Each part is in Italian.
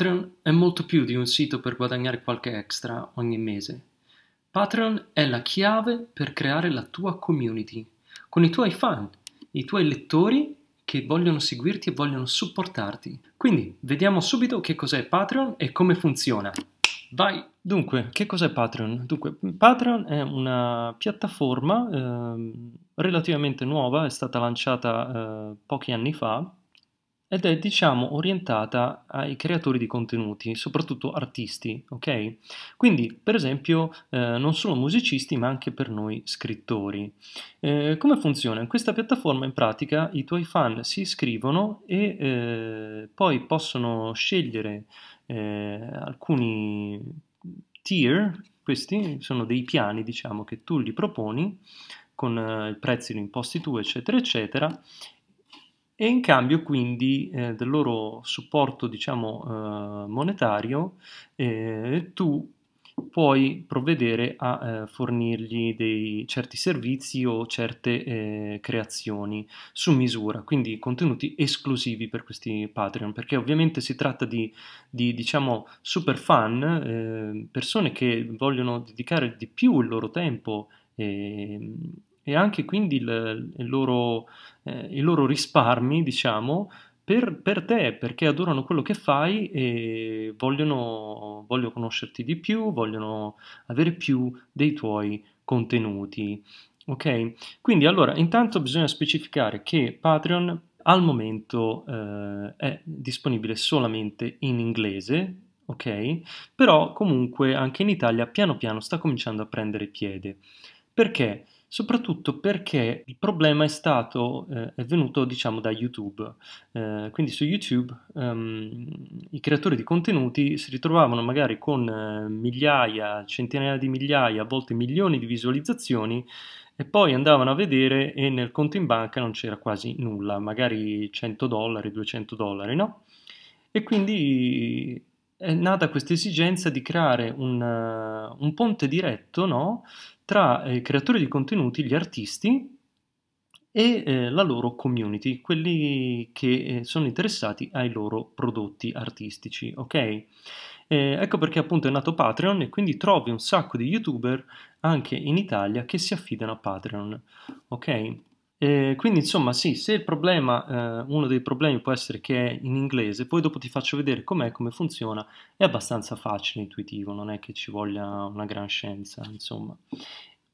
Patreon è molto più di un sito per guadagnare qualche extra ogni mese. Patreon è la chiave per creare la tua community, con i tuoi fan, i tuoi lettori che vogliono seguirti e vogliono supportarti. Quindi vediamo subito che cos'è Patreon e come funziona. Vai! Dunque, che cos'è Patreon? Dunque, Patreon è una piattaforma eh, relativamente nuova, è stata lanciata eh, pochi anni fa ed è diciamo orientata ai creatori di contenuti, soprattutto artisti, ok? Quindi per esempio eh, non solo musicisti ma anche per noi scrittori. Eh, come funziona? In questa piattaforma in pratica i tuoi fan si iscrivono e eh, poi possono scegliere eh, alcuni tier, questi sono dei piani diciamo che tu gli proponi con eh, i prezzi imposti tu eccetera eccetera e in cambio quindi eh, del loro supporto diciamo, eh, monetario eh, tu puoi provvedere a eh, fornirgli dei certi servizi o certe eh, creazioni su misura, quindi contenuti esclusivi per questi Patreon, perché ovviamente si tratta di, di diciamo, super fan, eh, persone che vogliono dedicare di più il loro tempo ehm, e anche quindi il, il loro, eh, i loro risparmi, diciamo, per, per, te, perché adorano quello che fai e vogliono, vogliono conoscerti di più, vogliono avere più dei tuoi contenuti. Ok? Quindi allora, intanto bisogna specificare che Patreon al momento eh, è disponibile solamente in inglese, ok? Però comunque anche in Italia piano piano sta cominciando a prendere piede. Perché? soprattutto perché il problema è stato, eh, è venuto diciamo da YouTube, eh, quindi su YouTube ehm, i creatori di contenuti si ritrovavano magari con eh, migliaia, centinaia di migliaia, a volte milioni di visualizzazioni e poi andavano a vedere e nel conto in banca non c'era quasi nulla, magari 100 dollari, 200 dollari, no? E quindi eh, è nata questa esigenza di creare un, eh, un ponte diretto no? tra eh, i creatori di contenuti, gli artisti e eh, la loro community, quelli che eh, sono interessati ai loro prodotti artistici, ok? Eh, ecco perché appunto è nato Patreon e quindi trovi un sacco di youtuber anche in Italia che si affidano a Patreon, ok? E quindi insomma sì, se il problema, eh, uno dei problemi può essere che è in inglese, poi dopo ti faccio vedere com'è, come funziona, è abbastanza facile, intuitivo, non è che ci voglia una gran scienza, insomma.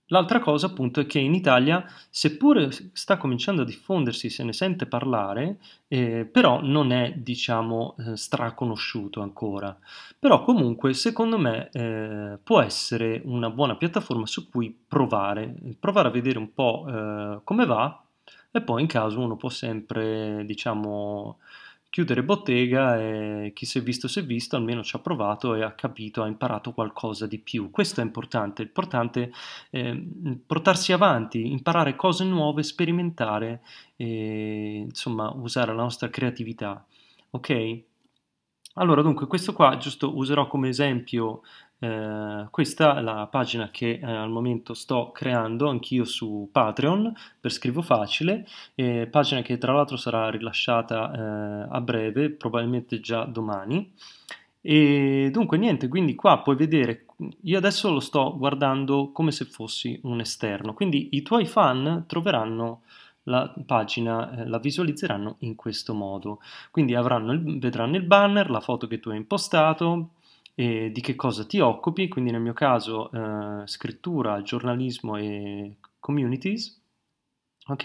L'altra cosa appunto è che in Italia, seppure sta cominciando a diffondersi, se ne sente parlare, eh, però non è diciamo eh, straconosciuto ancora. Però comunque secondo me eh, può essere una buona piattaforma su cui provare, provare a vedere un po' eh, come va e poi in caso uno può sempre diciamo chiudere bottega e chi si è visto si è visto, almeno ci ha provato e ha capito, ha imparato qualcosa di più. Questo è importante, importante è ehm, portarsi avanti, imparare cose nuove, sperimentare, e, insomma usare la nostra creatività. Ok? Allora, dunque, questo qua giusto userò come esempio eh, questa è la pagina che eh, al momento sto creando anch'io su Patreon per Scrivo Facile, eh, pagina che tra l'altro sarà rilasciata eh, a breve, probabilmente già domani. E dunque niente, quindi qua puoi vedere, io adesso lo sto guardando come se fossi un esterno, quindi i tuoi fan troveranno la pagina, eh, la visualizzeranno in questo modo. Quindi avranno il, vedranno il banner, la foto che tu hai impostato, e di che cosa ti occupi, quindi nel mio caso eh, scrittura, giornalismo e communities. Ok,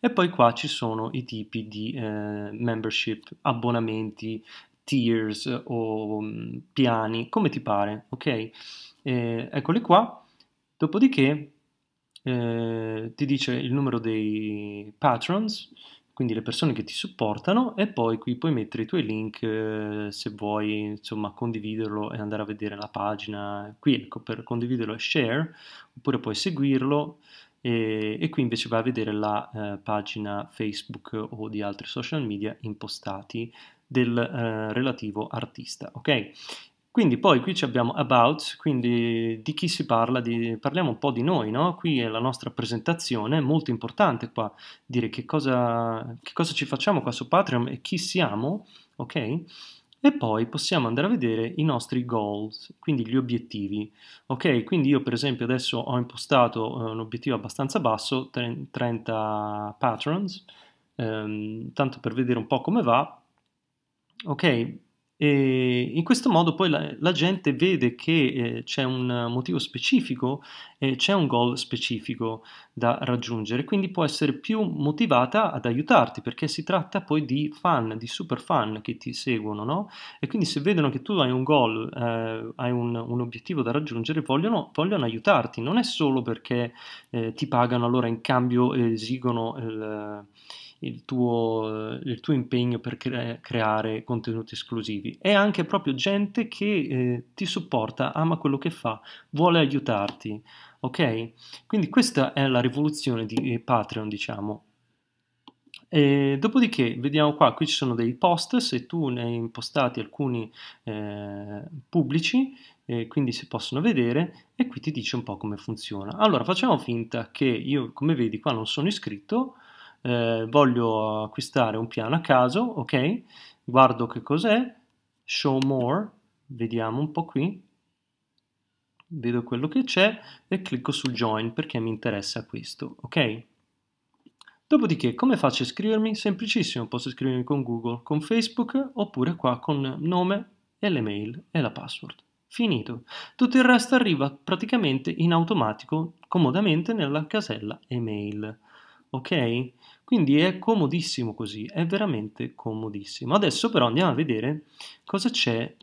e poi qua ci sono i tipi di eh, membership, abbonamenti, tiers o um, piani, come ti pare, ok? Eh, eccoli qua. Dopodiché eh, ti dice il numero dei patrons, quindi le persone che ti supportano e poi qui puoi mettere i tuoi link eh, se vuoi insomma condividerlo e andare a vedere la pagina qui ecco per condividerlo e share oppure puoi seguirlo e, e qui invece vai a vedere la eh, pagina Facebook o di altri social media impostati del eh, relativo artista ok quindi poi qui abbiamo about, quindi di chi si parla, di, parliamo un po' di noi, no? Qui è la nostra presentazione, molto importante qua dire che cosa, che cosa ci facciamo qua su Patreon e chi siamo, ok? E poi possiamo andare a vedere i nostri goals, quindi gli obiettivi, ok? Quindi io per esempio adesso ho impostato eh, un obiettivo abbastanza basso, 30 patrons, ehm, tanto per vedere un po' come va, ok? E in questo modo poi la, la gente vede che eh, c'è un motivo specifico, eh, c'è un goal specifico da raggiungere, quindi può essere più motivata ad aiutarti perché si tratta poi di fan, di super fan che ti seguono, no? E quindi se vedono che tu hai un goal, eh, hai un, un, obiettivo da raggiungere, vogliono, vogliono aiutarti, non è solo perché eh, ti pagano, allora in cambio esigono il il tuo, il tuo impegno per cre- creare contenuti esclusivi. È anche proprio gente che eh, ti supporta, ama quello che fa, vuole aiutarti. Ok? Quindi questa è la rivoluzione di eh, Patreon, diciamo. E dopodiché, vediamo qua, qui ci sono dei post, se tu ne hai impostati alcuni eh, pubblici, eh, quindi si possono vedere, e qui ti dice un po' come funziona. Allora, facciamo finta che io, come vedi, qua non sono iscritto, eh, voglio acquistare un piano a caso, ok? Guardo che cos'è, show more, vediamo un po' qui, vedo quello che c'è e clicco su join perché mi interessa questo, ok? Dopodiché, come faccio a iscrivermi? Semplicissimo, posso iscrivermi con Google, con Facebook, oppure qua con nome e l'email e la password. Finito. Tutto il resto arriva praticamente in automatico, comodamente, nella casella email ok? Quindi è comodissimo così, è veramente comodissimo. Adesso però andiamo a vedere cosa c'è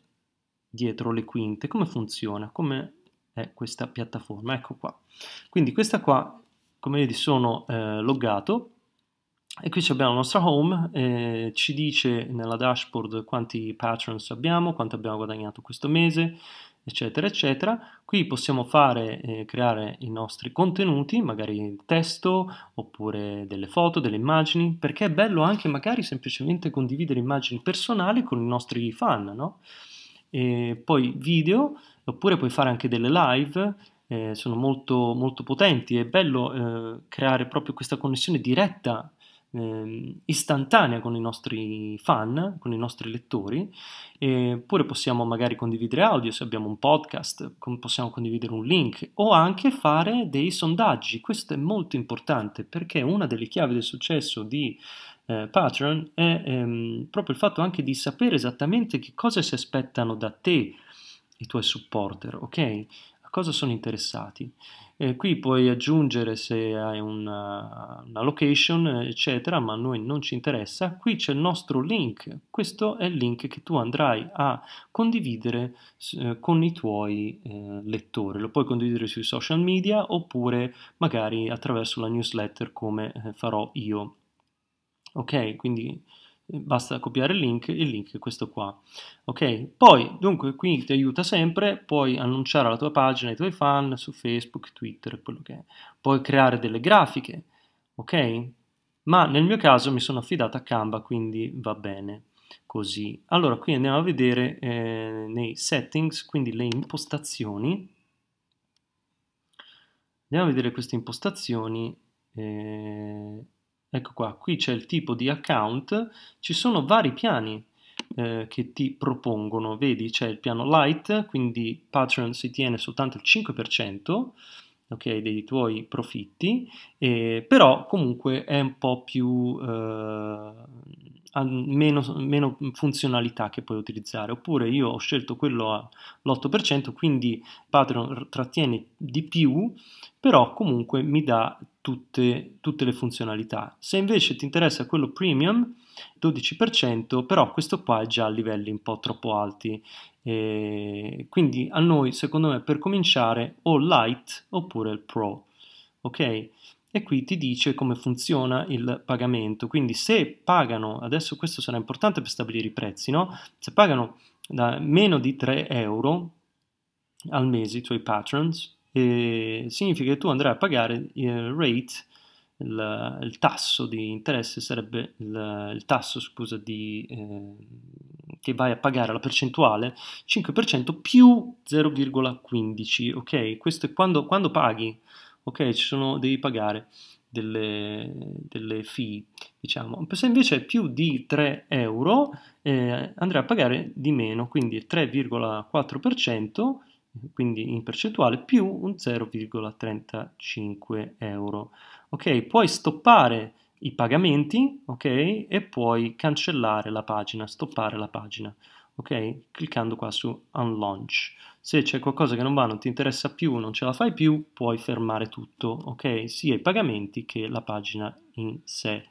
dietro le quinte, come funziona, come è questa piattaforma, ecco qua. Quindi questa qua, come vedi, sono eh, loggato e qui abbiamo la nostra home, eh, ci dice nella dashboard quanti patrons abbiamo, quanto abbiamo guadagnato questo mese, eccetera, eccetera. Qui possiamo fare, eh, creare i nostri contenuti, magari testo, oppure delle foto, delle immagini, perché è bello anche magari semplicemente condividere immagini personali con i nostri fan, no? E poi video, oppure puoi fare anche delle live, eh, sono molto, molto potenti, è bello eh, creare proprio questa connessione diretta eh, istantanea con i nostri fan, con i nostri lettori, oppure possiamo magari condividere audio se abbiamo un podcast, possiamo condividere un link o anche fare dei sondaggi. Questo è molto importante perché una delle chiavi del successo di eh, Patreon è ehm, proprio il fatto anche di sapere esattamente che cosa si aspettano da te i tuoi supporter, ok? cosa sono interessati. E eh, qui puoi aggiungere se hai una, eh, una location, eh, eccetera, ma a noi non ci interessa. Qui c'è il nostro link, questo è il link che tu andrai a condividere eh, con i tuoi eh, lettori. Lo puoi condividere sui social media oppure magari attraverso la newsletter come farò io. Ok, quindi basta copiare il link, il link è questo qua. Ok, poi dunque qui ti aiuta sempre, puoi annunciare la tua pagina ai tuoi fan su Facebook, Twitter, quello che è. Puoi creare delle grafiche, ok? Ma nel mio caso mi sono affidata a Canva, quindi va bene così. Allora qui andiamo a vedere eh, nei settings, quindi le impostazioni. Andiamo a vedere queste impostazioni. Eh, Ecco qua, qui c'è il tipo di account, ci sono vari piani eh, che ti propongono, vedi c'è il piano light, quindi Patreon si tiene soltanto il 5%, Okay, dei tuoi profitti, eh, però comunque è un po' più eh, meno, meno, funzionalità che puoi utilizzare. Oppure io ho scelto quello all'8%, quindi Patreon trattiene di più però comunque mi dà tutte, tutte le funzionalità. Se invece ti interessa quello premium, 12%, però questo qua è già a livelli un po' troppo alti. E quindi a noi, secondo me, per cominciare o light oppure il pro. Ok? e qui ti dice come funziona il pagamento. Quindi se pagano, adesso questo sarà importante per stabilire i prezzi, no? Se pagano da meno di 3 euro al mese i tuoi patrons, eh, significa che tu andrai a pagare il rate, il, il tasso di interesse sarebbe il, il tasso scusa, di, eh, che vai a pagare la percentuale 5% più 0,15, ok? Questo è quando, quando paghi, ok? Ci sono, devi pagare delle, delle fee, diciamo. Se invece è più di 3 euro eh, andrai a pagare di meno, quindi 3,4% quindi in percentuale, più un 0,35 euro. Ok, puoi stoppare i pagamenti, ok, e puoi cancellare la pagina, stoppare la pagina, ok, cliccando qua su Unlaunch. Se c'è qualcosa che non va, non ti interessa più, non ce la fai più, puoi fermare tutto, ok, sia i pagamenti che la pagina in sé.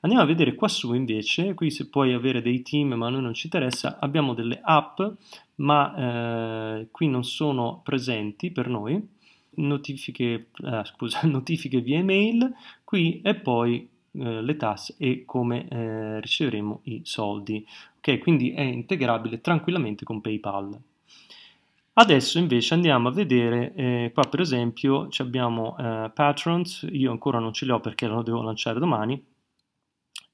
Andiamo a vedere qua su invece, qui se puoi avere dei team ma a noi non ci interessa, abbiamo delle app ma eh, qui non sono presenti per noi notifiche, eh, scusa, notifiche via email qui e poi eh, le tasse e come eh, riceveremo i soldi. Ok, quindi è integrabile tranquillamente con PayPal. Adesso invece andiamo a vedere, eh, qua per esempio abbiamo eh, Patrons, io ancora non ce li ho perché lo devo lanciare domani,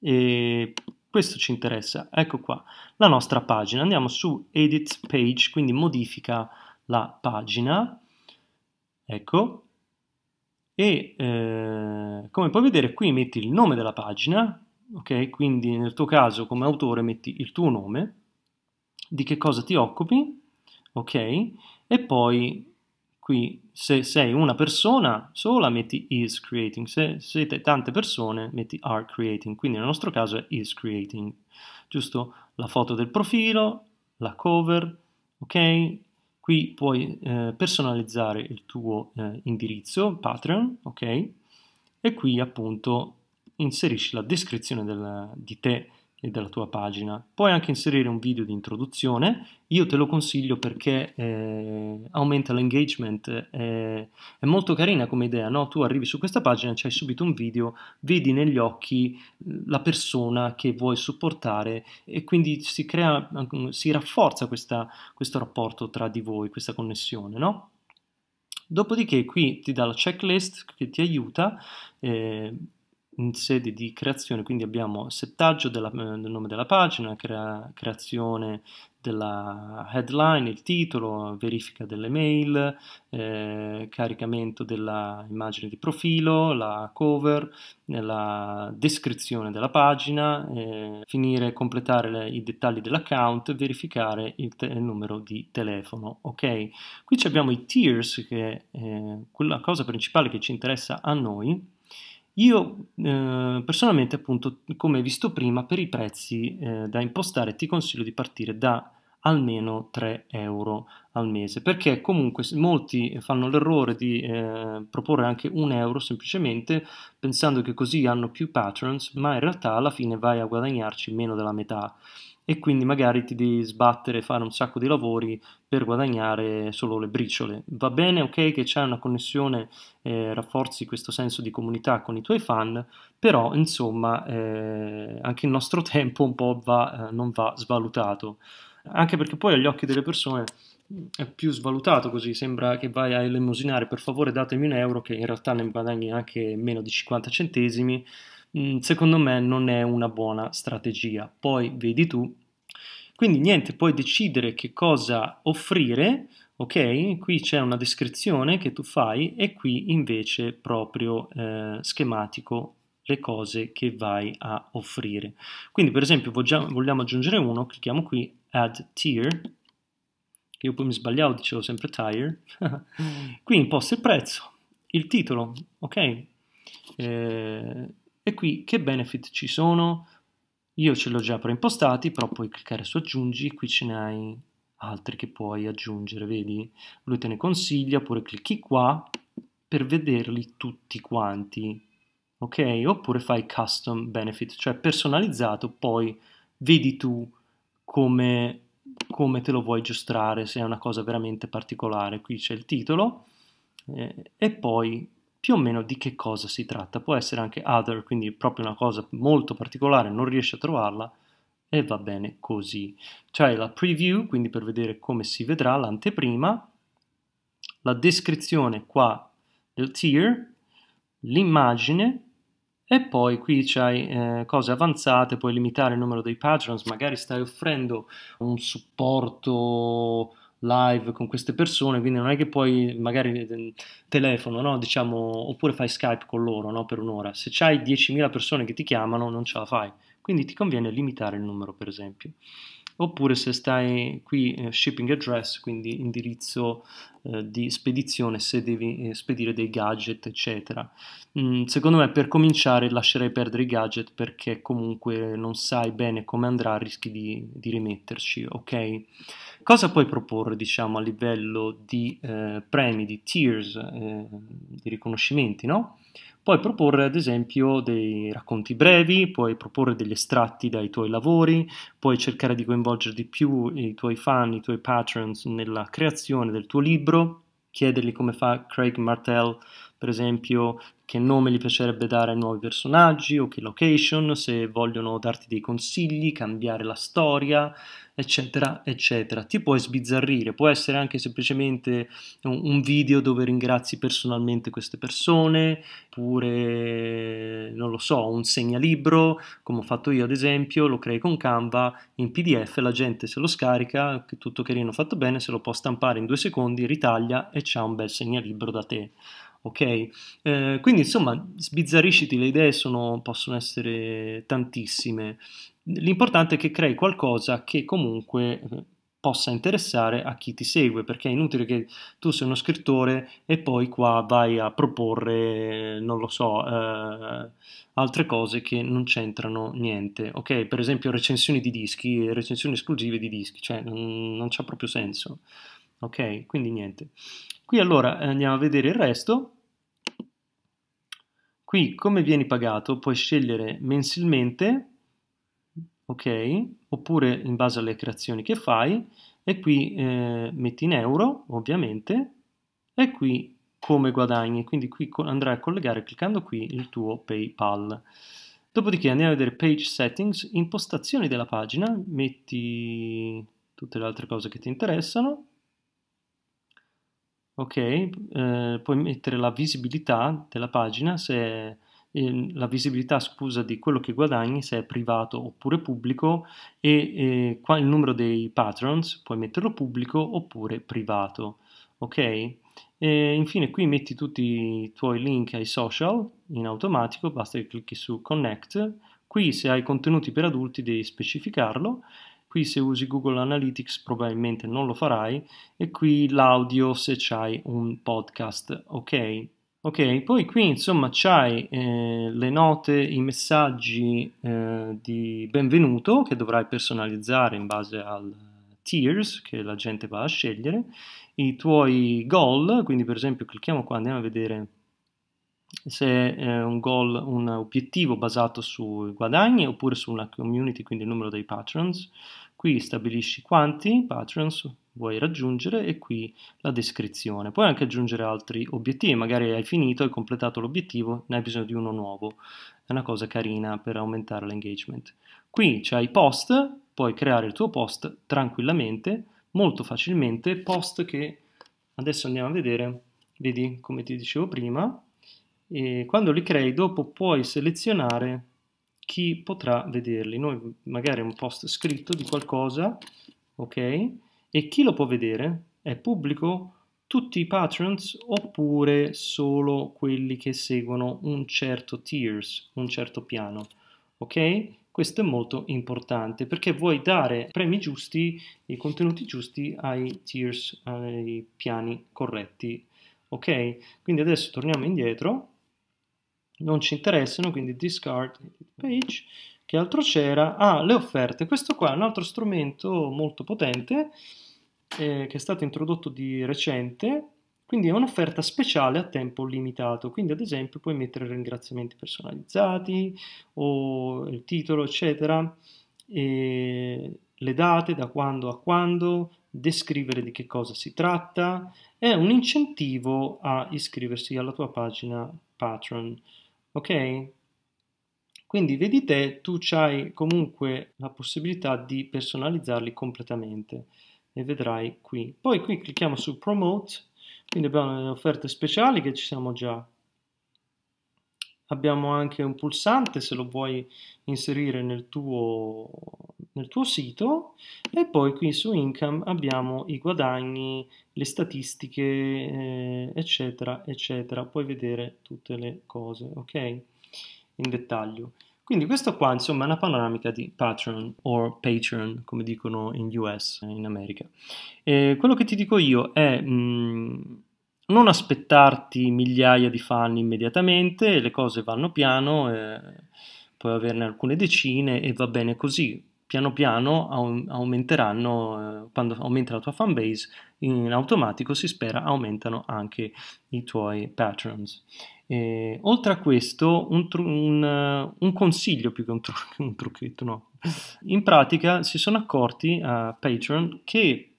e questo ci interessa, ecco qua, la nostra pagina. Andiamo su Edit Page, quindi modifica la pagina, ecco, e eh, come puoi vedere qui metti il nome della pagina, ok? Quindi nel tuo caso come autore metti il tuo nome, di che cosa ti occupi, ok? E poi Qui se sei una persona sola metti is creating, se siete tante persone metti are creating, quindi nel nostro caso è is creating, giusto? La foto del profilo, la cover, ok? Qui puoi eh, personalizzare il tuo eh, indirizzo Patreon, ok? E qui appunto inserisci la descrizione del, di te e della tua pagina. Puoi anche inserire un video di introduzione, io te lo consiglio perché eh, aumenta l'engagement, eh, è molto carina come idea, no? tu arrivi su questa pagina, c'hai subito un video, vedi negli occhi mm, la persona che vuoi supportare e quindi si, crea, mm, si rafforza questa, questo rapporto tra di voi, questa connessione. No? Dopodiché qui ti dà la checklist che ti aiuta. Eh, in sede di creazione, quindi abbiamo settaggio della, eh, del nome della pagina, crea, creazione della headline, il titolo, verifica delle mail, eh, caricamento dell'immagine di profilo, la cover, eh, la descrizione della pagina, eh, finire e completare le, i dettagli dell'account, verificare il, il, numero di telefono. Ok, qui abbiamo i tiers che è eh, quella cosa principale che ci interessa a noi io eh, personalmente, appunto, come visto prima, per i prezzi eh, da impostare ti consiglio di partire da almeno 3 euro al mese perché comunque molti fanno l'errore di eh, proporre anche un euro semplicemente pensando che così hanno più patrons ma in realtà alla fine vai a guadagnarci meno della metà e quindi magari ti devi sbattere, fare un sacco di lavori per guadagnare solo le briciole. Va bene, ok, che c'è una connessione, eh, rafforzi questo senso di comunità con i tuoi fan, però insomma eh, anche il nostro tempo un po' va, eh, non va svalutato anche perché poi agli occhi delle persone è più svalutato così, sembra che vai a elemosinare per favore datemi un euro che in realtà ne guadagni anche meno di 50 centesimi, mm, secondo me non è una buona strategia, poi vedi tu. Quindi niente, puoi decidere che cosa offrire, ok? Qui c'è una descrizione che tu fai e qui invece proprio eh, schematico le cose che vai a offrire. Quindi per esempio vogliamo aggiungere uno, clicchiamo qui add tier, che io poi mi sbagliavo, dicevo sempre tire, qui imposto il prezzo, il titolo, ok? Eh, e qui che benefit ci sono? Io ce l'ho già preimpostati, però puoi cliccare su aggiungi, qui ce ne hai altri che puoi aggiungere, vedi? Lui te ne consiglia, oppure clicchi qua per vederli tutti quanti, ok? Oppure fai custom benefit, cioè personalizzato, poi vedi tu come, come te lo vuoi giostrare, se è una cosa veramente particolare. Qui c'è il titolo eh, e poi più o meno di che cosa si tratta. Può essere anche other, quindi proprio una cosa molto particolare, non riesci a trovarla e va bene così. C'è la preview, quindi per vedere come si vedrà l'anteprima, la descrizione qua del tier, l'immagine e poi qui c'hai eh, cose avanzate, puoi limitare il numero dei patrons, magari stai offrendo un supporto live con queste persone, quindi non è che puoi magari ehm, telefono, no? diciamo, oppure fai Skype con loro no? per un'ora. Se c'hai 10.000 persone che ti chiamano non ce la fai, quindi ti conviene limitare il numero per esempio oppure se stai qui eh, shipping address, quindi indirizzo eh, di spedizione se devi eh, spedire dei gadget eccetera. Mm, secondo me per cominciare lascerei perdere i gadget perché comunque non sai bene come andrà, rischi di, di rimetterci, ok? Cosa puoi proporre diciamo a livello di eh, premi, di tiers, eh, di riconoscimenti, no? Puoi proporre ad esempio dei racconti brevi, puoi proporre degli estratti dai tuoi lavori, puoi cercare di coinvolgere di più i tuoi fan, i tuoi patrons nella creazione del tuo libro, chiedergli come fa Craig Martell per esempio che nome gli piacerebbe dare ai nuovi personaggi o che location, se vogliono darti dei consigli, cambiare la storia, eccetera, eccetera. Ti puoi sbizzarrire, può essere anche semplicemente un, video dove ringrazi personalmente queste persone, oppure, non lo so, un segnalibro, come ho fatto io ad esempio, lo crei con Canva in PDF, la gente se lo scarica, tutto carino fatto bene, se lo può stampare in due secondi, ritaglia e c'ha un bel segnalibro da te ok? Eh, quindi insomma, sbizzarrisciti, le idee sono, possono essere tantissime. L'importante è che crei qualcosa che comunque eh, possa interessare a chi ti segue, perché è inutile che tu sei uno scrittore e poi qua vai a proporre, non lo so, eh, altre cose che non c'entrano niente, ok? Per esempio recensioni di dischi, recensioni esclusive di dischi, cioè non, non c'ha proprio senso ok? Quindi niente. Qui allora eh, andiamo a vedere il resto. Qui come vieni pagato puoi scegliere mensilmente, ok? Oppure in base alle creazioni che fai e qui eh, metti in euro ovviamente e qui come guadagni, quindi qui andrai a collegare cliccando qui il tuo PayPal. Dopodiché andiamo a vedere Page Settings, impostazioni della pagina, metti tutte le altre cose che ti interessano Ok, eh, puoi mettere la visibilità della pagina, se eh, la visibilità scusa di quello che guadagni, se è privato oppure pubblico, e eh, il numero dei patrons, puoi metterlo pubblico oppure privato. Ok, e infine qui metti tutti i tuoi link ai social in automatico, basta che clicchi su connect. Qui se hai contenuti per adulti devi specificarlo qui se usi Google Analytics probabilmente non lo farai e qui l'audio se c'hai un podcast, ok? Ok, poi qui insomma c'hai eh, le note, i messaggi eh, di benvenuto che dovrai personalizzare in base al tiers che la gente va a scegliere, i tuoi goal, quindi per esempio clicchiamo qua, andiamo a vedere se è un goal, un obiettivo basato sui guadagni oppure su una community, quindi il numero dei patrons. Qui stabilisci quanti patrons vuoi raggiungere e qui la descrizione. Puoi anche aggiungere altri obiettivi, magari hai finito, hai completato l'obiettivo, ne hai bisogno di uno nuovo. È una cosa carina per aumentare l'engagement. Qui c'hai i post, puoi creare il tuo post tranquillamente, molto facilmente, post che adesso andiamo a vedere, vedi come ti dicevo prima, e quando li crei dopo puoi selezionare chi potrà vederli. Noi magari un post scritto di qualcosa, ok? E chi lo può vedere? È pubblico tutti i patrons oppure solo quelli che seguono un certo tiers, un certo piano, ok? Questo è molto importante perché vuoi dare premi giusti e contenuti giusti ai tiers, ai piani corretti, ok? Quindi adesso torniamo indietro non ci interessano, quindi discard page. Che altro c'era? Ah, le offerte. Questo qua è un altro strumento molto potente eh, che è stato introdotto di recente, quindi è un'offerta speciale a tempo limitato, quindi ad esempio puoi mettere ringraziamenti personalizzati o il titolo, eccetera, le date da quando a quando, descrivere di che cosa si tratta, è un incentivo a iscriversi alla tua pagina Patreon ok? Quindi vedi te, tu hai comunque la possibilità di personalizzarli completamente e vedrai qui. Poi qui clicchiamo su Promote, quindi abbiamo le offerte speciali che ci siamo già. Abbiamo anche un pulsante se lo vuoi inserire nel tuo nel tuo sito e poi qui su income abbiamo i guadagni, le statistiche, eh, eccetera, eccetera. Puoi vedere tutte le cose, ok? In dettaglio. Quindi questo qua insomma è una panoramica di Patreon o Patreon come dicono in US, in America. E quello che ti dico io è mh, mm, non aspettarti migliaia di fan immediatamente, le cose vanno piano, eh, puoi averne alcune decine e va bene così piano piano aumenteranno, eh, quando aumenta la tua fan base, in automatico si spera aumentano anche i tuoi patrons. E, oltre a questo, un, un, eh, un consiglio più che un, tru un trucchetto, no? In pratica si sono accorti a uh, eh, Patreon che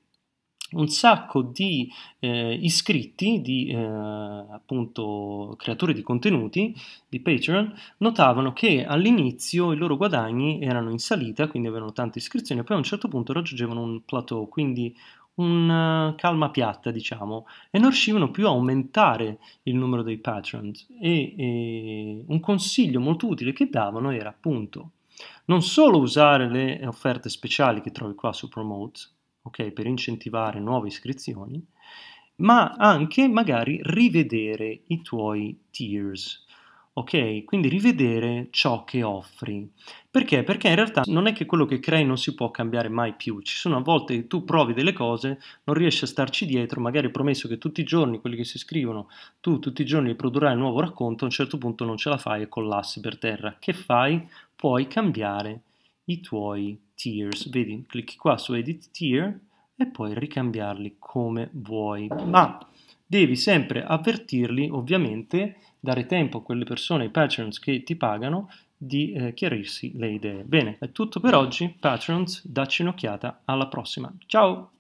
un sacco di eh, iscritti, di eh, appunto creatori di contenuti di Patreon, notavano che all'inizio i loro guadagni erano in salita, quindi avevano tante iscrizioni, poi a un certo punto raggiungevano un plateau, quindi una eh, calma piatta, diciamo, e non riuscivano più a aumentare il numero dei patrons. E, e un consiglio molto utile che davano era appunto non solo usare le offerte speciali che trovi qua su Promote, okay, per incentivare nuove iscrizioni, ma anche magari rivedere i tuoi tiers, ok? Quindi rivedere ciò che offri. Perché? Perché in realtà non è che quello che crei non si può cambiare mai più. Ci sono a volte che tu provi delle cose, non riesci a starci dietro, magari hai promesso che tutti i giorni quelli che si scrivono, tu tutti i giorni produrrai un nuovo racconto, a un certo punto non ce la fai e collassi per terra. Che fai? Puoi cambiare i tuoi tiers, vedi, clicchi qua su edit tier e puoi ricambiarli come vuoi, ma devi sempre avvertirli, ovviamente, dare tempo a quelle persone, i patrons che ti pagano, di eh, chiarirsi le idee. Bene, è tutto per oggi, patrons, dacci un'occhiata, alla prossima, ciao!